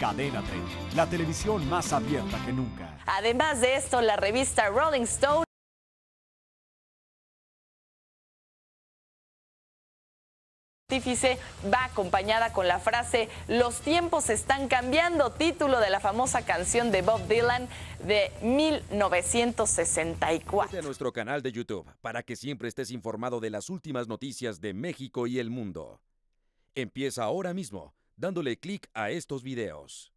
Cadena 30, la televisión más abierta que nunca. Además de esto, la revista Rolling Stone va acompañada con la frase Los tiempos están cambiando, título de la famosa canción de Bob Dylan de 1964. A nuestro canal de YouTube para que siempre estés informado de las últimas noticias de México y el mundo. Empieza ahora mismo dándole clic a estos videos.